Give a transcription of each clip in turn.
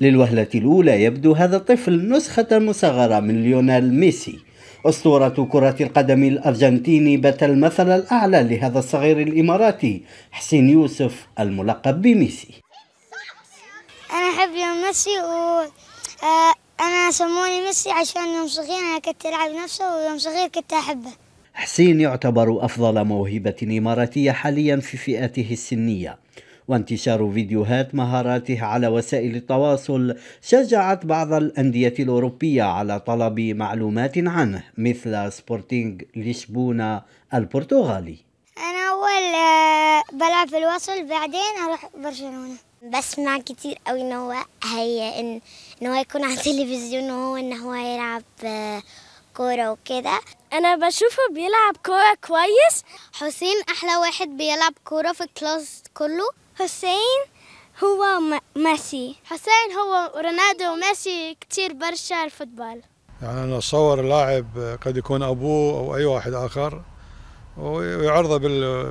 للوهلة الأولى يبدو هذا الطفل نسخة مصغرة من ليونيل ميسي أسطورة كرة القدم الأرجنتيني بات المثل الأعلى لهذا الصغير الإماراتي حسين يوسف الملقب بميسي أنا أحب يوم ميسي و آه، أنا سموني ميسي عشان يوم صغير أنا كنت ألعب نفسه ويوم صغير كنت أحبه حسين يعتبر أفضل موهبة إماراتية حاليا في فئته السنية وانتشار فيديوهات مهاراته على وسائل التواصل شجعت بعض الأندية الأوروبية على طلب معلومات عنه مثل سبورتينغ لشبونة البرتغالي أنا أول آه، بلعب في الوصل بعدين أروح برشلونة بسمع كتير قوي إن هو هي إن, إن هو يكون على التلفزيون وهو إن هو يلعب آه، كورة وكده أنا بشوفه بيلعب كورة كويس حسين أحلى واحد بيلعب كورة في الكلاس كله حسين هو ميسي حسين هو رونالدو وميسي كثير برشا الفوتبال يعني أنا أتصور لاعب قد يكون أبوه أو أي واحد آخر ويعرضه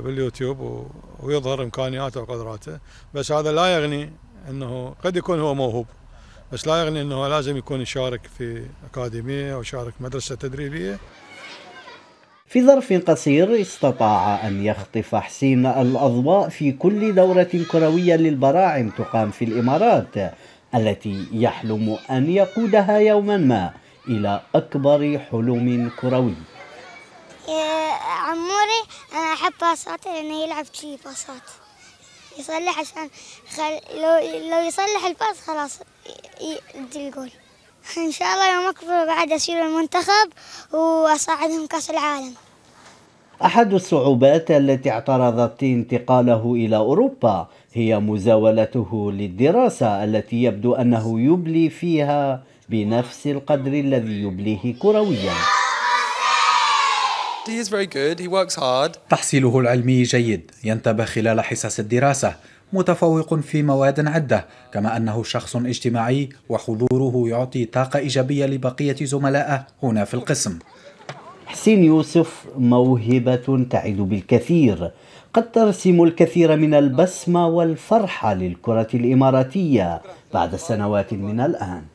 باليوتيوب ويظهر إمكانياته وقدراته بس هذا لا يغني أنه قد يكون هو موهوب بس لا يغني أنه لازم يكون يشارك في أكاديمية أو يشارك مدرسة تدريبية في ظرف قصير استطاع أن يخطف حسين الأضواء في كل دورة كروية للبراعم تقام في الإمارات التي يحلم أن يقودها يوما ما إلى أكبر حلم كروي يا عموري أنا أحب باصات لأنه يلعب شي باصات يصلح عشان خل... لو... لو يصلح الباص خلاص يدي الجول إن شاء الله يوم أكبر بعد أسير المنتخب وأصعدهم كأس العالم أحد الصعوبات التي اعترضت انتقاله إلى أوروبا هي مزاولته للدراسة التي يبدو أنه يبلي فيها بنفس القدر الذي يبليه كرويا تحصيله العلمي جيد ينتبه خلال حصص الدراسة متفوق في مواد عدة كما أنه شخص اجتماعي وحضوره يعطي طاقة إيجابية لبقية زملائه هنا في القسم حسين يوسف موهبة تعد بالكثير قد ترسم الكثير من البسمة والفرحة للكرة الإماراتية بعد سنوات من الآن